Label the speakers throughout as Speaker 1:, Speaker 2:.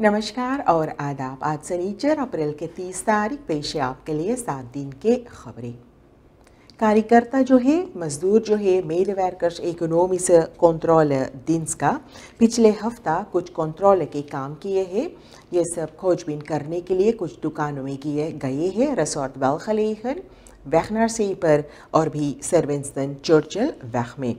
Speaker 1: नमस्कार और आदाब आज सनीचर अप्रैल के तीस तारीख पेश है आपके लिए सात दिन के खबरें कार्यकर्ता जो है मजदूर जो है मेल एक ekonomische कंट्रोल दिन का पिछले हफ्ता कुछ कंट्रोल के काम किए हैं ये सब खोजबीन करने के लिए कुछ दुकानों में किए गए हैं रसोर्ट वेलखलेहन वैखनर से पर और भी सर्वेंसन चर्चल वैख में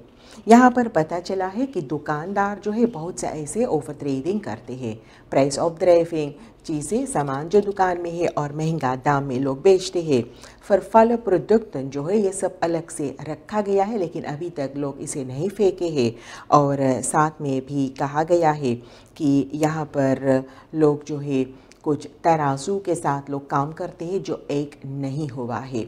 Speaker 1: यहाँ पर पता चला है कि दुकानदार जो है बहुत से ऐसे ओवर ट्रेडिंग करते हैं प्राइस ऑफ ड्राइविंग चीज़ें सामान जो दुकान में है और महंगा दाम में लोग बेचते हैं पर फल प्रोडक्ट जो है ये सब अलग से रखा गया है लेकिन अभी तक लोग इसे नहीं फेंके हैं और साथ में भी कहा गया है कि यहाँ पर लोग जो है कुछ तराजू के साथ लोग काम करते हैं जो एक नहीं हुआ है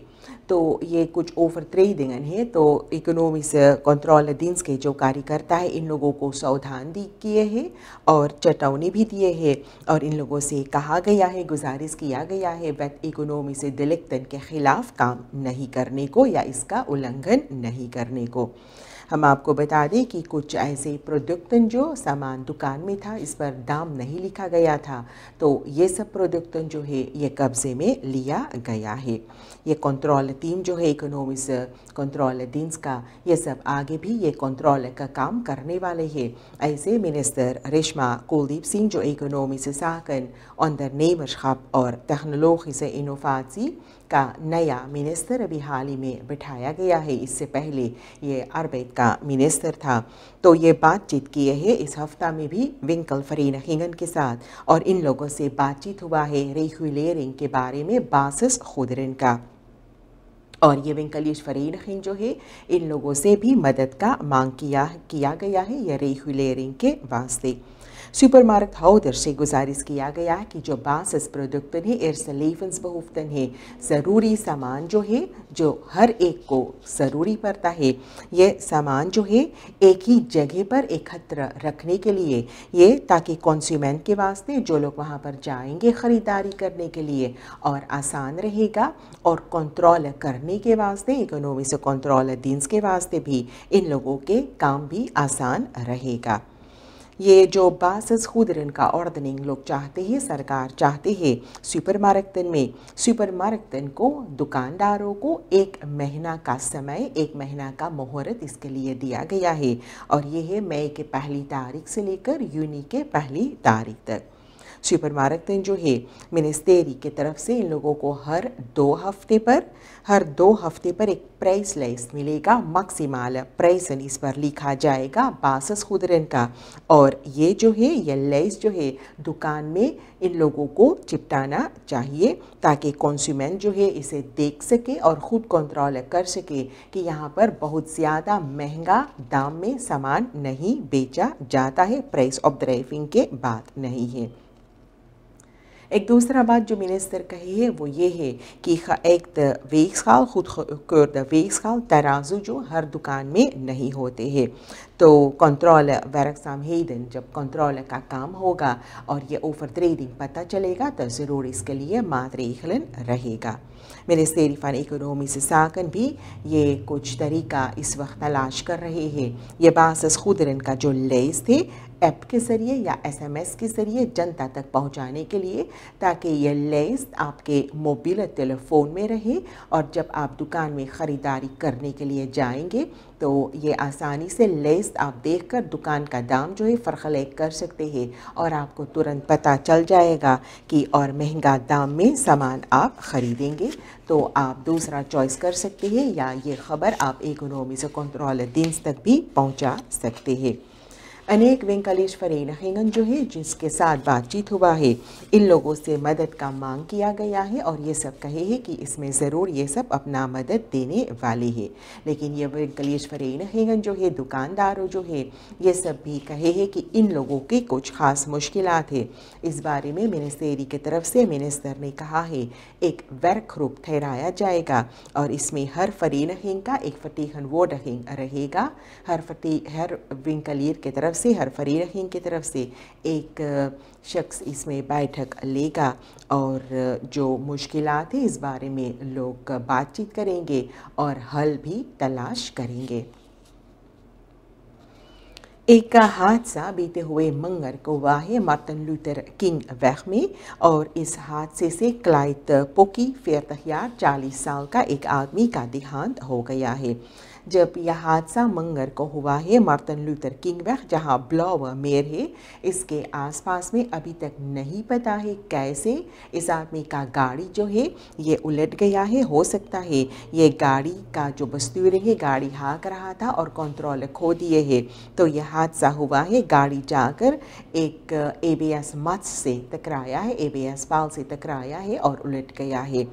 Speaker 1: तो ये कुछ ओवर दिन है तो इकोनॉमिस कंट्रोल अधीन्स के जो कार्यकर्ता है इन लोगों को सावधान दी किए हैं और चेतावनी भी दिए हैं और इन लोगों से कहा गया है गुजारिश किया गया है वैत इकोनॉमी से दिलेक्तन के ख़िलाफ़ काम नहीं करने को या इसका उल्लंघन नहीं करने को हम आपको बता दें कि कुछ ऐसे प्रोडक्टन जो सामान दुकान में था इस पर दाम नहीं लिखा गया था तो ये सब प्रोडक्टन जो है ये कब्ज़े में लिया गया है ये कंट्रोल टीम जो है इकोनॉमिक कंट्रोल टीम्स का ये सब आगे भी ये कंट्रोल का काम करने वाले है ऐसे मिनिस्टर रेशमा कुलदीप सिंह जो इकोनॉमिक साकन द nemerschap और से innovatie का नया मिनिस्टर अभी हाल ही में बिठाया गया है इससे पहले ये अरबैत का मिनिस्टर था तो ये बातचीत किए है इस हफ्ता में भी विंकल फरीन हिंगन के साथ और इन लोगों से बातचीत हुआ है रेगुलेरिंग के बारे में बासिस खुदरन का और ये वेंकलेश फरीन खिन जो है इन लोगों से भी मदद का मांग किया किया गया है ये रेगुलेरिंग के वास्ते सुपर मार्क Supermarkthouder से गुजारिश किया गया है कि जो बासस प्रोडक्टन है एरसलेवंस बहुफ्तन है ज़रूरी सामान जो है जो हर एक को ज़रूरी पड़ता है ये सामान जो है एक ही जगह पर एकत्र रखने के लिए ये ताकि कंस्यूमेंट के वास्ते जो लोग वहाँ पर जाएंगे ख़रीदारी करने के लिए और आसान रहेगा और कंट्रोल करने के वास्ते इकोनॉमी से कंट्रोल दीन्स के वास्ते भी इन लोगों के काम भी आसान रहेगा ये जो bazı का ordening लोग चाहते हैं सरकार चाहते हैं सुपरमार्केटन में सुपरमार्केटन को दुकानदारों को एक महीना का समय एक महीना का मुहूर्त इसके लिए दिया गया है और ये है मई के पहली तारीख से लेकर यूनी के पहली तारीख तक सुपर परमारतन जो है मिनिस्टेरी की तरफ से इन लोगों को हर दो हफ्ते पर हर दो हफ्ते पर एक प्राइस लिस्ट मिलेगा मक्सिमाल प्राइस इस पर लिखा जाएगा बासस खुदरन का और ये जो है ये लिस्ट जो है दुकान में इन लोगों को चिपटाना चाहिए ताकि कंज्यूमेंट जो है इसे देख सके और ख़ुद कंट्रोल कर सके कि यहाँ पर बहुत ज़्यादा महंगा दाम में सामान नहीं बेचा जाता है प्राइस ऑफ ड्राइविंग के बाद नहीं है एक दूसरा बात जो minister कही है वो ये है कि एक weegschaal खुद gekeurde weegschaal तराजू जो हर दुकान में नहीं होते हैं तो कंट्रोल वेरक्सामहेदन जब कंट्रोल का काम होगा और ये ओवर ट्रेडिंग पता चलेगा तो ज़रूर इसके लिए मात्र इखलन रहेगा मेरे सेरिफान इकोनॉमी से साकन भी ये कुछ तरीका इस वक्त तलाश कर रहे हैं ये बास खुदरन का जो लेस थे ऐप के ज़रिए या एसएमएस के ज़रिए जनता तक पहुंचाने के लिए ताकि यह लेस आपके मोबाइल टेलीफोन में रहे और जब आप दुकान में ख़रीदारी करने के लिए जाएंगे तो ये आसानी से लेस आप देखकर दुकान का दाम जो है फ़र्कलेक कर सकते हैं और आपको तुरंत पता चल जाएगा कि और महंगा दाम में सामान आप ख़रीदेंगे तो आप दूसरा चॉइस कर सकते हैं या ये ख़बर आप इकोनॉमी से कंट्रोल दिन तक भी पहुंचा सकते हैं અને એક વેનકલીશ ફરેનિંગન જોહે જી કે સાથ વાતચીત ہوا હે ઇન લોકો સે મદદ કા માંગ કિયા ગયા હે ઓર યે સબ કહે હે કે ઇસમે જરૂર યે સબ અપના મદદ દેને વાલે હે લેકિન યે વેનકલીશ ફરેનિંગન જોહે દુકાનદાર ઓ જોહે યે સબ ભી કહે હે કે ઇન લોકો કી કોચ ખાસ મુશ્કિલાત હે ઇસ બારે મે મિનિસ્ટ્રી કે તરફ સે મિનિસ્ટર ને કહા હે એક વર્ક ગ્રુપ તૈયાર આયા જાયેગા ઓર ઇસમે હર ફરેનિંગન કા એક પ્રતિનિધિ હોગા હર પ્રતિ હર વેનકલીર કે તરફ से हरफरी रहीम की तरफ से एक शख्स इसमें बैठक लेगा और जो मुश्किल है इस बारे में लोग बातचीत करेंगे और हल भी तलाश करेंगे एक हादसा बीते हुए मंगल को हुआ है मार्टिन लूथर किंग वैख में और इस हादसे से क्लाइट पोकी फेरतहियार 40 साल का एक आदमी का देहांत हो गया है जब यह हादसा मंगर को हुआ है मार्टिन लूथर किंग वह जहाँ ब्लॉव मेयर है इसके आसपास में अभी तक नहीं पता है कैसे इस आदमी का गाड़ी जो है ये उलट गया है हो सकता है ये गाड़ी का जो बस्तूर है गाड़ी हाँक रहा था और कंट्रोल खो दिए है तो यह हादसा हुआ है गाड़ी जाकर एक एबीएस मच से टकराया है एबीएस पाल से टकराया है और उलट गया है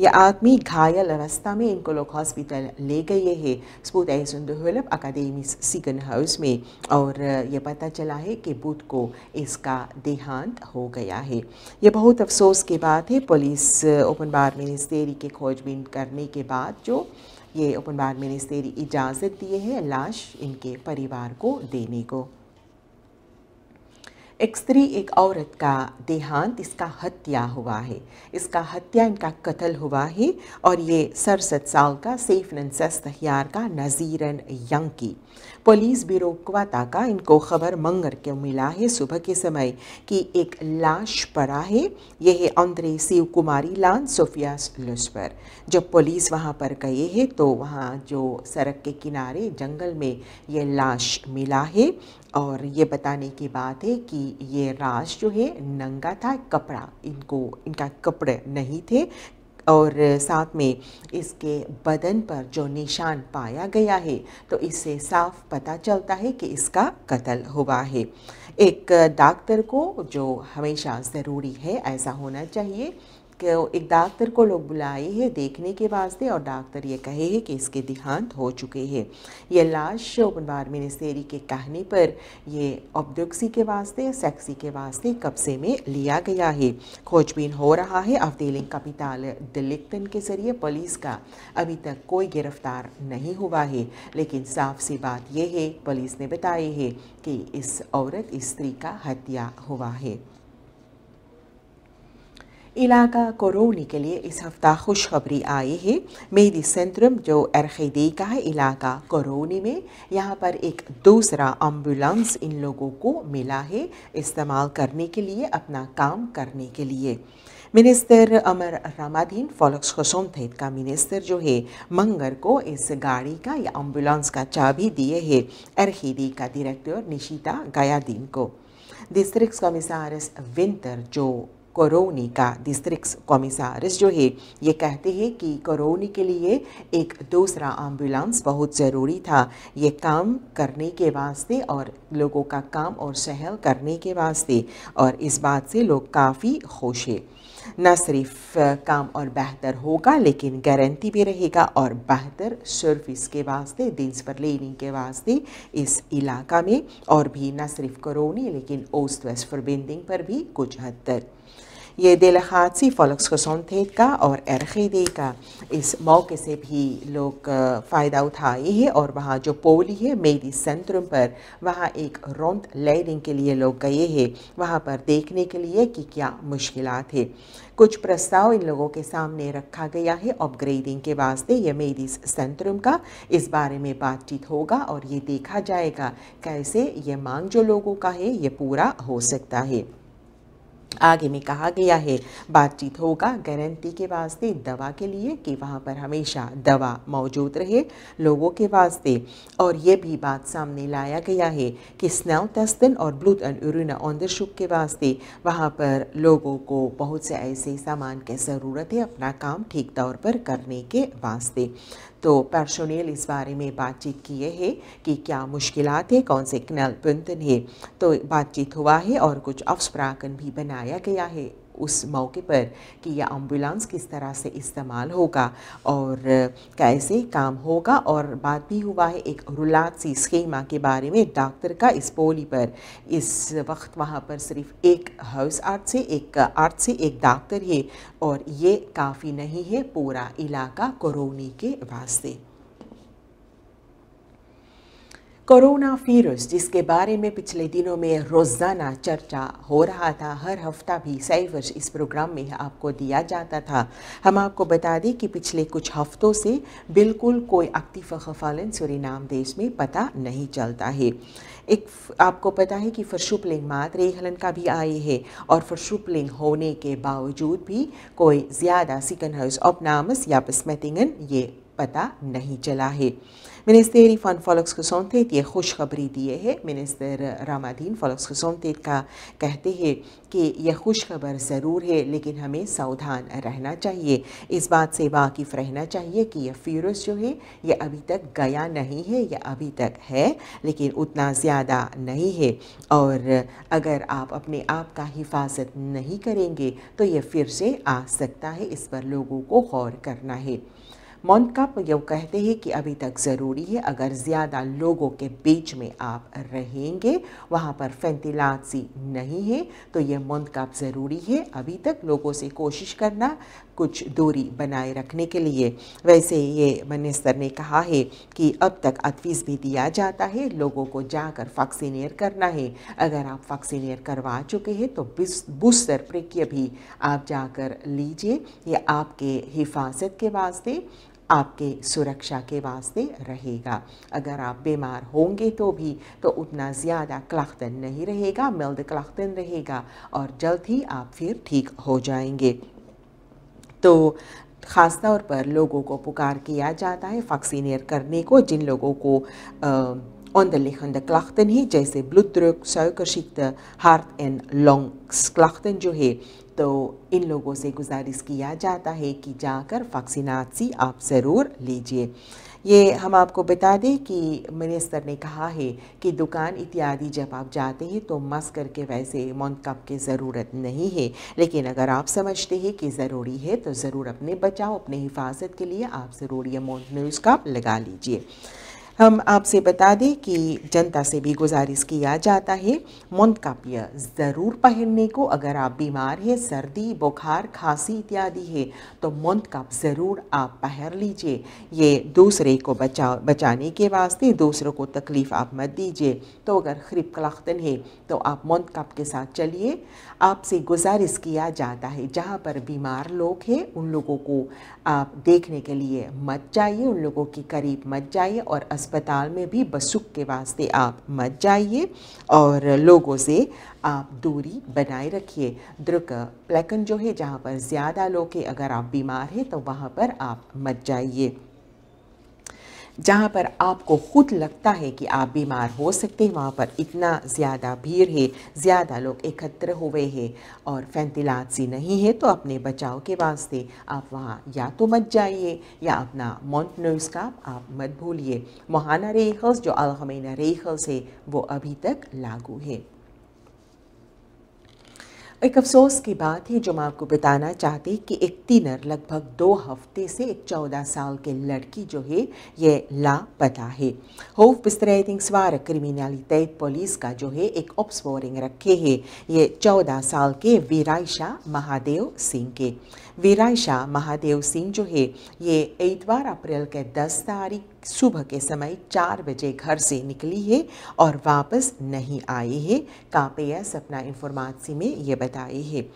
Speaker 1: ये आदमी घायल अवस्था में इनको लोग हॉस्पिटल ले गए हैं स्पूत एजुंदुलप अकादेमी सिकन हाउस में और ये पता चला है कि बुध को इसका देहांत हो गया है ये बहुत अफसोस की बात है पुलिस ओपन बार मिनिस्टेरी की खोजबीन करने के बाद जो ये ओपन बार मिनिस्टेरी इजाज़त दिए है लाश इनके परिवार को देने को एक स्त्री एक औरत का देहांत इसका हत्या हुआ है इसका हत्या इनका कत्ल हुआ है और ये सरसठ साल का सेफ नंसस्त तहियार का नज़ीरन यंकी पुलिस ब्यूरो क्वाता का इनको खबर मंगर के मिला है सुबह के समय कि एक लाश पड़ा है यह है अंद्रे शिव कुमारी लान सोफिया लुस पर जब पुलिस वहाँ पर गए है तो वहाँ जो सड़क के किनारे जंगल में यह लाश मिला है और ये बताने की बात है कि ये राज जो है नंगा था कपड़ा इनको इनका कपड़े नहीं थे और साथ में इसके बदन पर जो निशान पाया गया है तो इससे साफ पता चलता है कि इसका कत्ल हुआ है एक डॉक्टर को जो हमेशा ज़रूरी है ऐसा होना चाहिए एक डॉक्टर को लोग बुलाए हैं देखने के वास्ते और डॉक्टर ये कहे हैं कि इसके देहांत हो चुके हैं यह लाश बनवार बार मिनिस्टेरी के कहने पर ये ऑब्डोक्सी के वास्ते सेक्सी के वास्ते कब्जे में लिया गया है खोजबीन हो रहा है अवदेलिंग कपिताल डिलिक्टन के जरिए पुलिस का अभी तक कोई गिरफ्तार नहीं हुआ है लेकिन साफ सी बात यह है पुलिस ने बताई है कि इस औरत स्त्री का हत्या हुआ है इलाका कोरोनी के लिए इस हफ्ता खुशखबरी आई है मेदी सेंट्रम जो अरखेदी का है इलाका कोरोनी में यहाँ पर एक दूसरा एम्बुलेंस इन लोगों को मिला है इस्तेमाल करने के लिए अपना काम करने के लिए मिनिस्टर अमर रामादीन फॉलक्स खसोमथेत का मिनिस्टर जो है मंगर को इस गाड़ी का या एम्बुलेंस का चाबी दिए है अरखेदी का डायरेक्टर निशिता गयादीन को डिस्ट्रिक्ट कमिश्नर विंटर जो कोरोनी का डिस्ट्रिक्स कॉमिसारिस जो है ये कहते हैं कि कोरोनी के लिए एक दूसरा एम्बुलेंस बहुत ज़रूरी था ये काम करने के वास्ते और लोगों का काम और सहल करने के वास्ते और इस बात से लोग काफ़ी खुश है न सिर्फ काम और बेहतर होगा लेकिन गारंटी भी रहेगा और बेहतर सर्विस के वास्ते दिल्स पर लेने के वास्ते इस इलाका में और भी न सिर्फ करोनी लेकिन ओस्ट वेस्ट फॉरबिंदिंग पर भी कुछ हद तक ये delegatie volksgezondheid का और एरखेदे का इस मौके से भी लोग फ़ायदा उठाए हैं और वहाँ जो पोली है मेरी सेंट्रम पर वहाँ एक रोंद लैरिंग के लिए लोग गए हैं वहाँ पर देखने के लिए कि क्या मुश्किल है कुछ प्रस्ताव इन लोगों के सामने रखा गया है अपग्रेडिंग के वास्ते ये मेरी सेंट्रम का इस बारे में बातचीत होगा और ये देखा जाएगा कैसे ये मांग जो लोगों का है ये पूरा हो सकता है आगे में कहा गया है बातचीत होगा गारंटी के वास्ते दवा के लिए कि वहाँ पर हमेशा दवा मौजूद रहे लोगों के वास्ते और ये भी बात सामने लाया गया है कि स्नाव तस्तन और ब्लूथ एंड यूरिना ऑन के वास्ते वहाँ पर लोगों को बहुत से ऐसे सामान की ज़रूरत है अपना काम ठीक तौर पर करने के वास्ते तो पर्सोनेल इस बारे में बातचीत किए है कि क्या मुश्किल है कौन से कनल बुंदन है तो बातचीत हुआ है और कुछ अफसप्राकन भी बनाया गया है उस मौके पर कि यह एम्बुलेंस किस तरह से इस्तेमाल होगा और कैसे काम होगा और बात भी हुआ है एक रुलासी स्कीमा के बारे में डॉक्टर का इस पोली पर इस वक्त वहाँ पर सिर्फ एक हाउस आर्ट से एक आर्ट से एक डॉक्टर है और ये काफ़ी नहीं है पूरा इलाका कोरोनी के वास्ते कोरोना वायरस जिसके बारे में पिछले दिनों में रोज़ाना चर्चा हो रहा था हर हफ्ता भी साइवर्स इस प्रोग्राम में आपको दिया जाता था हम आपको बता दें कि पिछले कुछ हफ्तों से बिल्कुल कोई अक्तिफ़ खफालन नाम देश में पता नहीं चलता है एक आपको पता है कि फरशुपलिंग मात हलन का भी आई है और फरशुपलिंग होने के बावजूद भी कोई ज़्यादा सिकन हाउस ऑफ नामस या पस्मैतिंगन ये पता नहीं चला है मिनिस्टर इरफान फॉलक्स खसौनतेत ये खुशखबरी दिए है मिनिस्टर रामादीन फॉलक्स खसौनतेत का कहते हैं कि यह खुशखबर ज़रूर है लेकिन हमें सावधान रहना चाहिए इस बात से वाकिफ़ रहना चाहिए कि यह फ्यूरस जो है यह अभी तक गया नहीं है यह अभी तक है लेकिन उतना ज़्यादा नहीं है और अगर आप अपने आप का हिफाजत नहीं करेंगे तो यह फिर से आ सकता है इस पर लोगों को गौर करना है मौनकप यू कहते हैं कि अभी तक ज़रूरी है अगर ज़्यादा लोगों के बीच में आप रहेंगे वहाँ पर फैंतिलासी नहीं है तो यह मौनकप ज़रूरी है अभी तक लोगों से कोशिश करना कुछ दूरी बनाए रखने के लिए वैसे ये मिनिस्टर ने कहा है कि अब तक अदवीस भी दिया जाता है लोगों को जाकर वैक्सीनेट करना है अगर आप वैक्सीनेट करवा चुके हैं तो बूस्टर प्रक्रिया भी आप जाकर लीजिए ये आपके हिफाजत के वास्ते आपके सुरक्षा के वास्ते रहेगा अगर आप बीमार होंगे तो भी तो उतना ज़्यादा क्लाख्तन नहीं रहेगा मिल्द क्लाख्तन रहेगा और जल्द ही आप फिर ठीक हो जाएंगे तो ख़ास तौर पर लोगों को पुकार किया जाता है वैक्सीनेट करने को जिन लोगों को आ, द klachten ही जैसे ब्लड ड्रग सौकशिक्त हार्ट एंड लॉन्ग क्लाख्तन जो है तो इन लोगों से गुजारिश किया जाता है कि जाकर वैक्सीनासी आप ज़रूर लीजिए ये हम आपको बता दें कि मिनिस्टर ने कहा है कि दुकान इत्यादि जब आप जाते हैं तो मास्क करके वैसे कप की ज़रूरत नहीं है लेकिन अगर आप समझते हैं कि ज़रूरी है तो ज़रूर अपने बचाव अपने हिफाजत के लिए आप ज़रूर ये मोन्ट न्यूज़ का लगा लीजिए हम आपसे बता दें कि जनता से भी गुजारिश किया जाता है मुनकापिया ज़रूर पहनने को अगर आप बीमार हैं सर्दी बुखार खांसी इत्यादि है तो मुनकाप ज़रूर आप पहन लीजिए ये दूसरे को बचा बचाने के वास्ते दूसरों को तकलीफ़ आप मत दीजिए तो अगर खरीब कलाख्तन है तो आप मुनकाप के साथ चलिए आपसे गुजारिश किया जाता है जहाँ पर बीमार लोग हैं उन लोगों को आप देखने के लिए मत जाइए उन लोगों के करीब मत जाइए और अस्पताल में भी बसुक के वास्ते आप मत जाइए और लोगों से आप दूरी बनाए रखिए द्रुक प्लेकन जो है जहाँ पर ज़्यादा लोग हैं अगर आप बीमार हैं तो वहाँ पर आप मत जाइए जहाँ पर आपको खुद लगता है कि आप बीमार हो सकते हैं वहाँ पर इतना ज़्यादा भीड़ है ज़्यादा लोग एकत्र हुए हैं और सी नहीं है तो अपने बचाव के वास्ते आप वहाँ या तो मत जाइए या अपना माउंट न्यूज़ का आप मत भूलिए मोहाना रेखस जो अलहमेना रेखस है वो अभी तक लागू है एक अफसोस की बात है जो मैं आपको बताना चाहती कि एक तीनर लगभग दो हफ्ते से एक चौदह साल के लड़की जो है ये लापता है होव बिस्तरैतिंगस्वार क्रिमिनली तय पुलिस का जो है एक ऑब्सवोरिंग रखे है ये चौदह साल के वीरायशा महादेव सिंह के वीरायशा महादेव सिंह जो है ये एतवार अप्रैल के दस तारीख सुबह के समय चार बजे घर से निकली है और वापस नहीं आई है कापेया सपना इन्फॉर्मासी में ये बताई है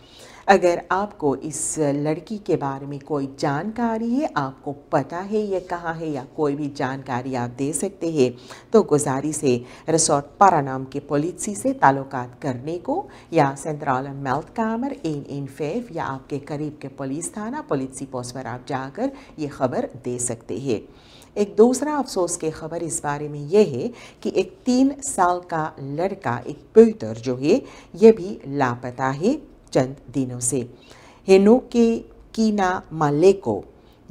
Speaker 1: अगर आपको इस लड़की के बारे में कोई जानकारी है आपको पता है ये कहाँ है या कोई भी जानकारी आप दे सकते हैं तो गुजारिश है रिसोर्ट पारानाम के पॉलिसी से ताल्लुकात करने को या सेंट्रल मेल्थ कामर एन एन फेफ या आपके करीब के पुलिस थाना पॉलिसी पोस्ट पर आप जाकर ये खबर दे सकते हैं एक दूसरा अफसोस की खबर इस बारे में यह है कि एक तीन साल का लड़का एक प्यूटर जो है यह भी लापता है चंद दिनों से हेनो के कीना मालेको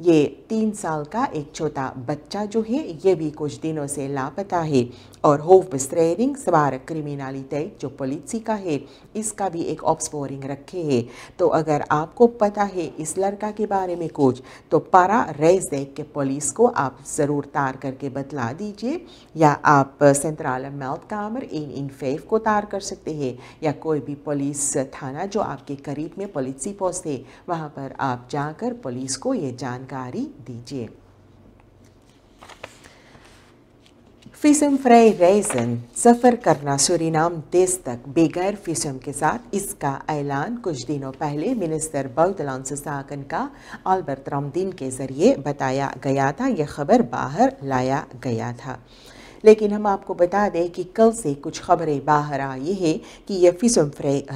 Speaker 1: ये तीन साल का एक छोटा बच्चा जो है ये भी कुछ दिनों से लापता है और होफ बेस्ट्रेरिंग सवार क्रिमिनालिटेट जो पॉलिसी का है इसका भी एक ऑब्सपोरिंग रखे है तो अगर आपको पता है इस लड़का के बारे में कुछ तो पारा रेस देख के पुलिस को आप ज़रूर तार करके बतला दीजिए या आप सेंट्रल मेल्थ कामर इन इन फेफ को तार कर सकते हैं या कोई भी पुलिस थाना जो आपके करीब में पुलिसी पोस्ट है वहाँ पर आप जाकर पुलिस को ये जान जानकारी दीजिए फिसम फ्राई रेजन सफ़र करना सूरीनाम देश तक बेगैर फिसम के साथ इसका ऐलान कुछ दिनों पहले मिनिस्टर बौतलान सुसाकन का आलबर्त रामदीन के ज़रिए बताया गया था यह खबर बाहर लाया गया था लेकिन हम आपको बता दें कि कल से कुछ खबरें बाहर आई है कि यह फिसम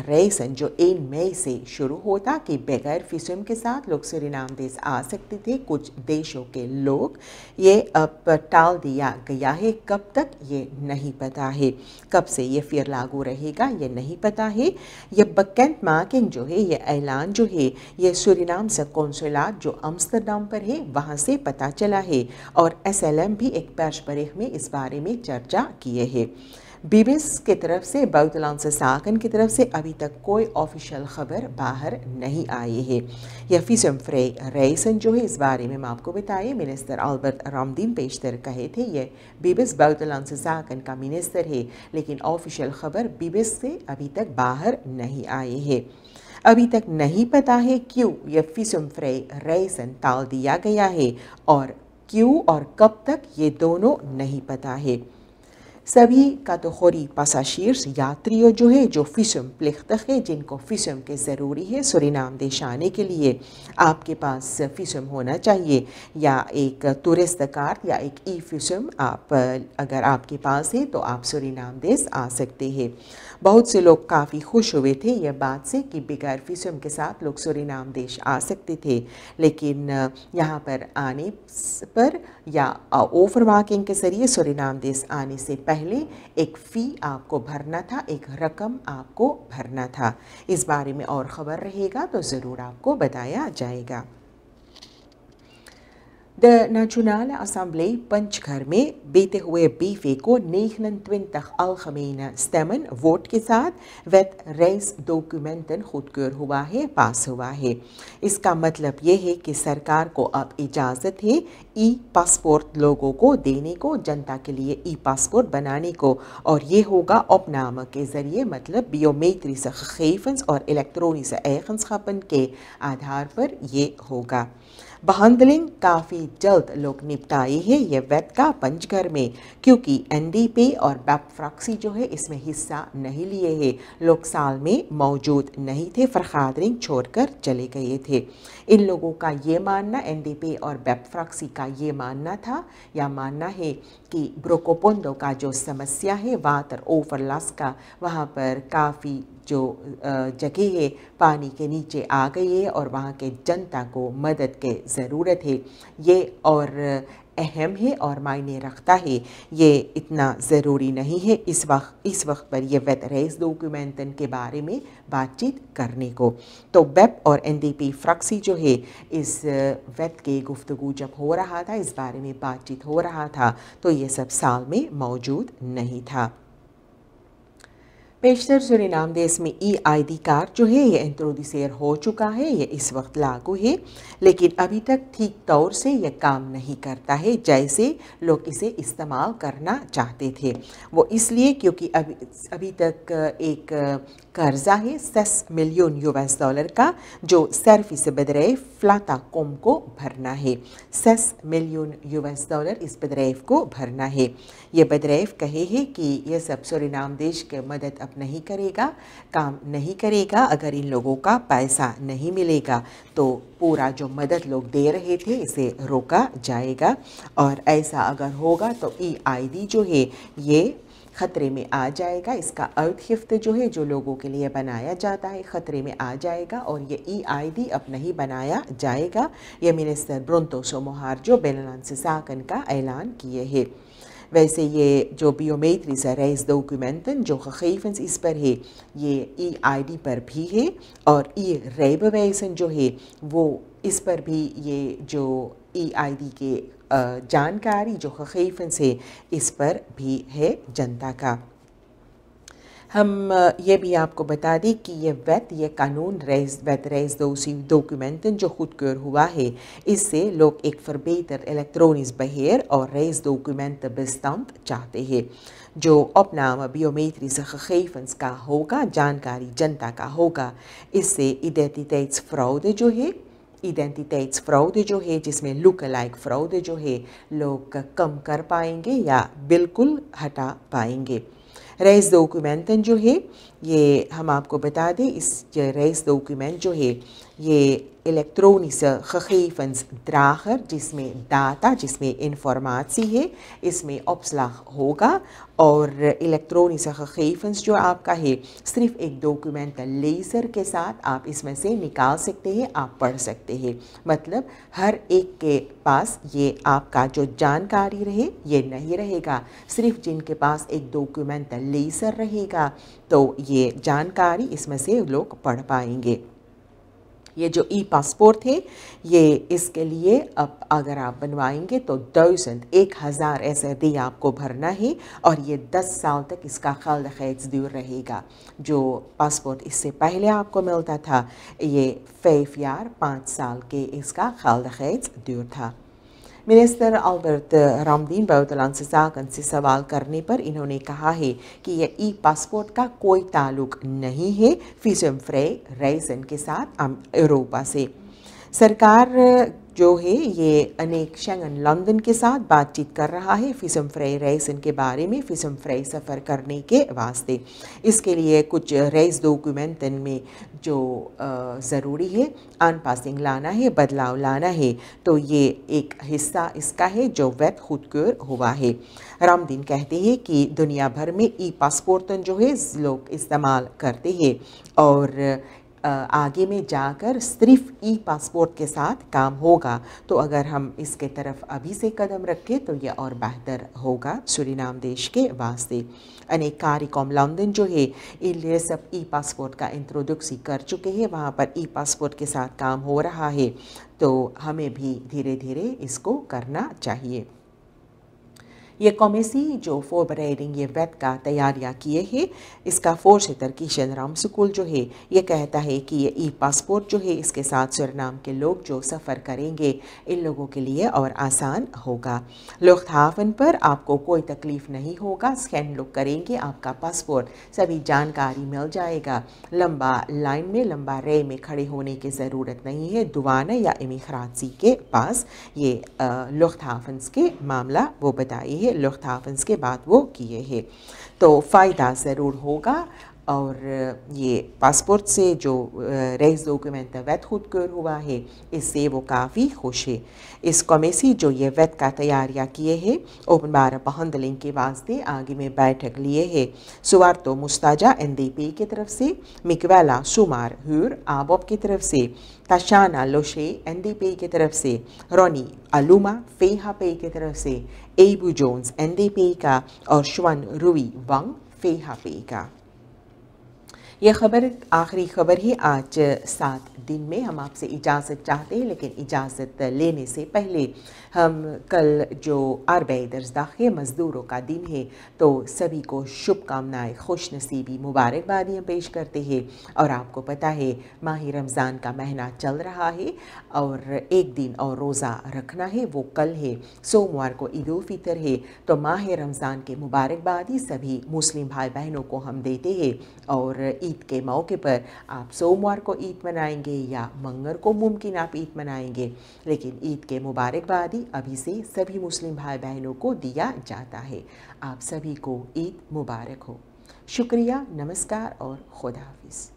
Speaker 1: रेसन जो एन मई से शुरू होता कि बगैर फिसम के साथ लोग सुरिनाम देश आ सकते थे कुछ देशों के लोग ये अब टाल दिया गया है कब तक ये नहीं पता है कब से ये फिर लागू रहेगा ये नहीं पता है यह बकैंत मार्किंग जो है यह ऐलान जो है ये सुरिनाम से कौंसुलात जो अम्स्टरडाम पर है वहाँ से पता चला है और एस भी एक पैश में इस बारे बारे में चर्चा किए हैं बीबीस की तरफ से बगदलान से साकन की तरफ से अभी तक कोई ऑफिशियल खबर बाहर नहीं आई है यफीजम फ्रे रईसन जो है इस बारे में मैं आपको बताएं मिनिस्टर अल्बर्ट रामदीन पेशतर कहे थे ये बीबीस बगदलान से साकन का मिनिस्टर है लेकिन ऑफिशियल खबर बीबीस से अभी तक बाहर नहीं आई है अभी तक नहीं पता है क्यों यफीसम फ्रे रईसन ताल दिया गया है और क्यों और कब तक ये दोनों नहीं पता है सभी कातोखोरी पसाशीर्स यात्रियों जो है जो फिशम प्लेख्तख है जिनको फिशम के ज़रूरी है सुरिनाम देश आने के लिए आपके पास फिशम होना चाहिए या एक टूरिस्ट कार्ड या एक ई फिशम आप अगर आपके पास है तो आप सुरिनाम देश आ सकते हैं बहुत से लोग काफ़ी खुश हुए थे यह बात से कि बगैर फीसम के साथ लोग सूरीनाम देश आ सकते थे लेकिन यहाँ पर आने पर या ओवर मार्किंग के ज़रिए सूरीनाम देश आने से पहले एक फ़ी आपको भरना था एक रकम आपको भरना था इस बारे में और ख़बर रहेगा तो ज़रूर आपको बताया जाएगा द नाचुनाल Assemblée पंचघर में बीते हुए बीफे को तक algemene स्टेमन वोट के साथ वेत रेस डॉक्यूमेंटन खुदकर हुआ है पास हुआ है इसका मतलब यह है कि सरकार को अब इजाज़त है ई पासपोर्ट लोगों को देने को जनता के लिए ई पासपोर्ट बनाने को और ये होगा उपनामा के ज़रिए मतलब से gegevens और इलेक्ट्रॉनिक eigenschappen के आधार पर ये होगा बहंदलिंग काफ़ी जल्द लोग निपटाए हैं ये का पंचघर में क्योंकि एनडीपी और बैपफ्राक्सी जो है इसमें हिस्सा नहीं लिए है लोग साल में मौजूद नहीं थे फरहाद रिंग छोड़कर चले गए थे इन लोगों का ये मानना एनडीपी और बैपफ्राक्सी का ये मानना था या मानना है कि ब्रोकोपोंदो का जो समस्या है वातर ओवरलास का वहाँ पर काफ़ी जो जगह है पानी के नीचे आ गई है और वहाँ के जनता को मदद के ज़रूरत है ये और अहम है और मायने रखता है ये इतना ज़रूरी नहीं है इस वक्त इस वक्त पर यह वेतरेज डॉक्यूमेंटन के बारे में बातचीत करने को तो बेप और एन डी पी फ्रक्सी जो है इस वेत के गुफ्तु जब हो रहा था इस बारे में बातचीत हो रहा था तो ये सब साल में मौजूद नहीं था पेशतर सुरीनाम देश में ई e कार्ड जो है ये इंट्रोडिसेर हो चुका है ये इस वक्त लागू है लेकिन अभी तक ठीक तौर से यह काम नहीं करता है जैसे लोग इसे इस्तेमाल करना चाहते थे वो इसलिए क्योंकि अभी अभी तक एक कर्जा है दस मिलियन यूएस डॉलर का जो इस बदरेफ फ्लाता कोम को भरना है दस मिलियन यूएस डॉलर इस बदरेफ को भरना है ये बदरैफ कहे हैं कि यह सब सुरिनाम देश के मदद अब नहीं करेगा काम नहीं करेगा अगर इन लोगों का पैसा नहीं मिलेगा तो पूरा जो मदद लोग दे रहे थे इसे रोका जाएगा और ऐसा अगर होगा तो ई आई जो है ये ख़तरे में आ जाएगा इसका अर्थ हिफ्त जो है जो लोगों के लिए बनाया जाता है ख़तरे में आ जाएगा और ये ई आई डी अब नहीं बनाया जाएगा यह मिनिस्टर ब्रंतोसो मोहार जो बेलनान से साकन का ऐलान किए हैं वैसे ये जो बियोमेट्रिस है रईस डॉक्यूमेंटन जो gegevens इस पर है ये ई आईडी पर भी है और ई रेबवेसन जो है वो इस पर भी ये जो ई आईडी के जानकारी जो gegevens है इस पर भी है जनता का हम ये भी आपको बता दें कि ये वैत ये कानून रेज वैत रेज दोसी डॉक्यूमेंट जो खुद क्योर हुआ है इससे लोग एक फरबेतर इलेक्ट्रॉनिक बहेर और रेज डॉक्यूमेंट बिस्तम चाहते हैं जो अपना बियोमेट्री सखीफंस का होगा जानकारी जनता का होगा इससे इडेंटिटेट्स फ्रॉड जो है इडेंटिटेट्स फ्रॉड जो है जिसमें लुक लाइक फ्रॉड जो है लोग कम कर पाएंगे या बिल्कुल हटा पाएंगे रईस डॉक्यूमेंटन जो है ये हम आपको बता दें इस रईस डॉक्यूमेंट जो है ये इलेक्ट्रॉनिक्स gegevens drager जिसमें डाटा जिसमें इंफॉर्मेसी है इसमें ऑप्सलाग होगा और इलेक्ट्रॉनिक्स gegevens जो आपका है सिर्फ एक डॉक्यूमेंट लेज़र के साथ आप इसमें से निकाल सकते हैं आप पढ़ सकते हैं मतलब हर एक के पास ये आपका जो जानकारी रहे ये नहीं रहेगा सिर्फ जिनके पास एक डॉक्यूमेंट लेज़र रहेगा तो ये जानकारी इसमें से लोग पढ़ पाएंगे ये जो ई पासपोर्ट थे ये इसके लिए अब अगर आप बनवाएंगे तो थाउजेंड एक हज़ार ऐसे आपको भरना है और ये दस साल तक इसका खल खैज दूर रहेगा जो पासपोर्ट इससे पहले आपको मिलता था ये फेफ यार पाँच साल के इसका खल खैज दूर था मिनिस्टर अल्बर्ट रामदीन से जाकन से सवाल करने पर इन्होंने कहा है कि यह ई पासपोर्ट का कोई ताल्लुक नहीं है फिजम फ्रे रईसन के साथ यूरोपा से सरकार जो है ये अनेक शेंगन लंदन के साथ बातचीत कर रहा है फिसम फ्राई रेस इनके बारे में फिसम फ्राई सफ़र करने के वास्ते इसके लिए कुछ रेस डॉक्यूमेंट में जो ज़रूरी है आन पासिंग लाना है बदलाव लाना है तो ये एक हिस्सा इसका है जो वेब क्योर हुआ है रामदीन कहते हैं कि दुनिया भर में ई पासपोर्टन जो है लोग इस्तेमाल करते हैं और आगे में जाकर सिर्फ ई पासपोर्ट के साथ काम होगा तो अगर हम इसके तरफ अभी से कदम रखें तो यह और बेहतर होगा सुरीनाम देश के वास्ते अनेक कार्य कॉम जो है ये सब ई पासपोर्ट का इंट्रोडक्सी कर चुके हैं वहाँ पर ई पासपोर्ट के साथ काम हो रहा है तो हमें भी धीरे धीरे इसको करना चाहिए ये कॉमेसी जो फोर बरेडिंग ये वेब का तैयारियाँ किए हैं इसका फोर क्षेत्र किशन राम स्कूल जो है ये कहता है कि ये ई पासपोर्ट जो है इसके साथ सुरनाम के लोग जो सफ़र करेंगे इन लोगों के लिए और आसान होगा लुफ्तहाफन पर आपको कोई तकलीफ़ नहीं होगा स्कैन लोग करेंगे आपका पासपोर्ट सभी जानकारी मिल जाएगा लंबा लाइन में लंबा रे में खड़े होने की ज़रूरत नहीं है दुआना या इमिखराजी के पास ये लुफ्त के मामला वो बताई है ये लुफ्थावंस के बाद वो किए हैं तो फ़ायदा ज़रूर होगा और ये पासपोर्ट से जो रेस डॉक्यूमेंट वैध खुद कर हुआ है इससे वो काफ़ी खुश है इस कमेसी जो ये वैध का तैयारियाँ किए है ओपन बार बहंदलिंग के वास्ते आगे में बैठक लिए है सुवार तो मुस्ताजा एन की तरफ से मिकवेला सुमार हूर आबोब की तरफ से ताशाना लोशे एन डी पी की तरफ से रोनी अलुमा फेहा पे की तरफ से एबू जोन्स एन डी पी का और श्वन रूवी वंग फेहा पे का ये खबर आखिरी खबर है आज सात दिन में हम आपसे इजाज़त चाहते हैं लेकिन इजाज़त लेने से पहले हम कल जो अरबई दर्जदाख मज़दूरों का दिन है तो सभी को शुभकामनाएँ खुश नसीबी मुबारकबादियाँ पेश करते हैं और आपको पता है माह रमज़ान का महीना चल रहा है और एक दिन और रोज़ा रखना है वो कल है सोमवार को ईद फितर है तो माह रमज़ान के मुबारकबादी सभी मुस्लिम भाई बहनों को हम देते हैं और ईद के मौके पर आप सोमवार को ईद मनाएंगे या मंगल को मुमकिन आप ईद मनाएंगे लेकिन ईद के मुबारकबाद ही अभी से सभी मुस्लिम भाई बहनों को दिया जाता है आप सभी को ईद मुबारक हो शुक्रिया नमस्कार और खुदा हाफिज़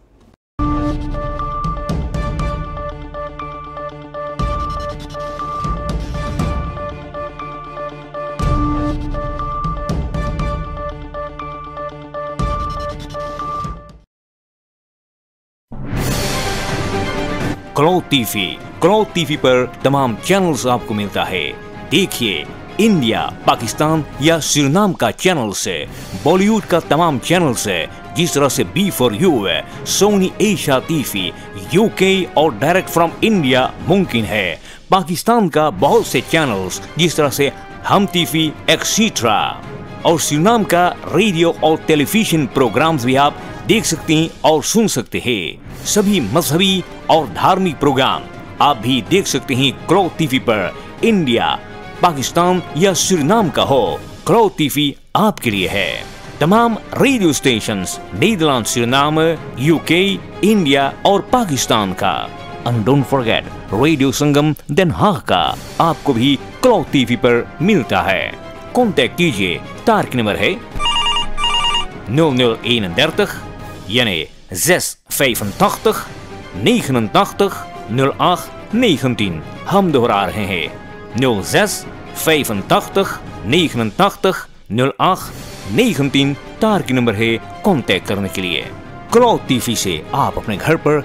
Speaker 2: ग्रो टीवी ग्रो टीवी पर तमाम चैनल्स आपको मिलता है देखिए इंडिया पाकिस्तान या सिरनाम का चैनल से बॉलीवुड का तमाम चैनल से जिस तरह से बी फॉर यू है सोनी एशिया टीवी यूके और डायरेक्ट फ्रॉम इंडिया मुमकिन है पाकिस्तान का बहुत से चैनल्स जिस तरह से हम टीवी एक्सीट्रा और सिरनाम का रेडियो और टेलीविजन प्रोग्राम्स भी आप देख सकते हैं और सुन सकते हैं सभी मजहबी और धार्मिक प्रोग्राम आप भी देख सकते हैं क्रो टीवी पर इंडिया पाकिस्तान या सुरनाम का हो क्रो टीवी आपके लिए है तमाम radio station Netherlands Suriname UK India और पाकिस्तान का and don't forget radio Sangam हाँ का आपको भी क्रो टीवी पर मिलता है कॉन्टेक्ट कीजिए तारक नंबर है 0031 Ja nee, 6 85 89 08 19. Ham de horaar he 06 85 89 08 19. Tark nummer he, contact karne Klaar liye. Kroti fi se aap apne ghar